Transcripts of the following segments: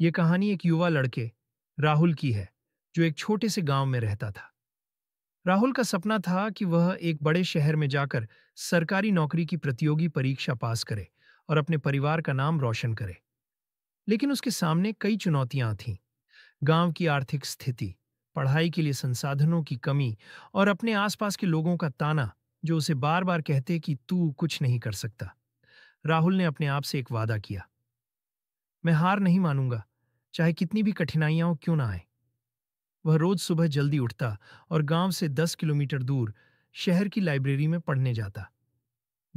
ये कहानी एक युवा लड़के राहुल की है जो एक छोटे से गांव में रहता था राहुल का सपना था कि वह एक बड़े शहर में जाकर सरकारी नौकरी की प्रतियोगी परीक्षा पास करे और अपने परिवार का नाम रोशन करे लेकिन उसके सामने कई चुनौतियां थीं गांव की आर्थिक स्थिति पढ़ाई के लिए संसाधनों की कमी और अपने आसपास के लोगों का ताना जो उसे बार बार कहते कि तू कुछ नहीं कर सकता राहुल ने अपने आप से एक वादा किया मैं हार नहीं मानूंगा चाहे कितनी भी कठिनाइयां क्यों ना आए वह रोज सुबह जल्दी उठता और गांव से दस किलोमीटर दूर शहर की लाइब्रेरी में पढ़ने जाता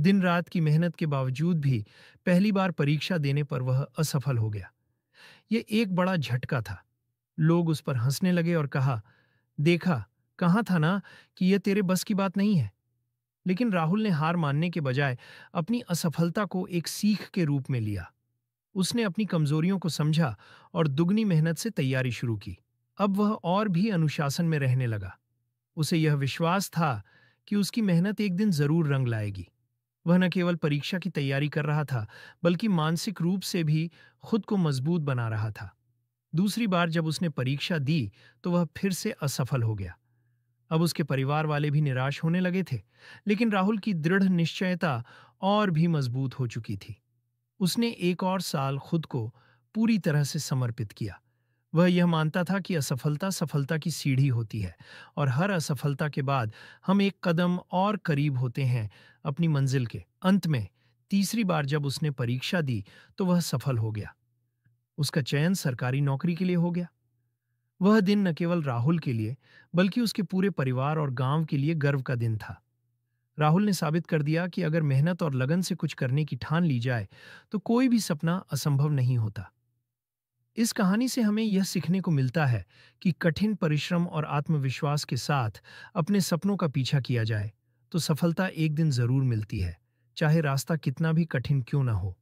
दिन रात की मेहनत के बावजूद भी पहली बार परीक्षा देने पर वह असफल हो गया यह एक बड़ा झटका था लोग उस पर हंसने लगे और कहा देखा कहा था ना कि यह तेरे बस की बात नहीं है लेकिन राहुल ने हार मानने के बजाय अपनी असफलता को एक सीख के रूप में लिया उसने अपनी कमजोरियों को समझा और दुगनी मेहनत से तैयारी शुरू की अब वह और भी अनुशासन में रहने लगा उसे यह विश्वास था कि उसकी मेहनत एक दिन जरूर रंग लाएगी वह न केवल परीक्षा की तैयारी कर रहा था बल्कि मानसिक रूप से भी खुद को मजबूत बना रहा था दूसरी बार जब उसने परीक्षा दी तो वह फिर से असफल हो गया अब उसके परिवार वाले भी निराश होने लगे थे लेकिन राहुल की दृढ़ निश्चयता और भी मजबूत हो चुकी थी उसने एक और साल खुद को पूरी तरह से समर्पित किया वह यह मानता था कि असफलता सफलता की सीढ़ी होती है और हर असफलता के बाद हम एक कदम और करीब होते हैं अपनी मंजिल के अंत में तीसरी बार जब उसने परीक्षा दी तो वह सफल हो गया उसका चयन सरकारी नौकरी के लिए हो गया वह दिन न केवल राहुल के लिए बल्कि उसके पूरे परिवार और गांव के लिए गर्व का दिन था राहुल ने साबित कर दिया कि अगर मेहनत और लगन से कुछ करने की ठान ली जाए तो कोई भी सपना असंभव नहीं होता इस कहानी से हमें यह सीखने को मिलता है कि कठिन परिश्रम और आत्मविश्वास के साथ अपने सपनों का पीछा किया जाए तो सफलता एक दिन जरूर मिलती है चाहे रास्ता कितना भी कठिन क्यों ना हो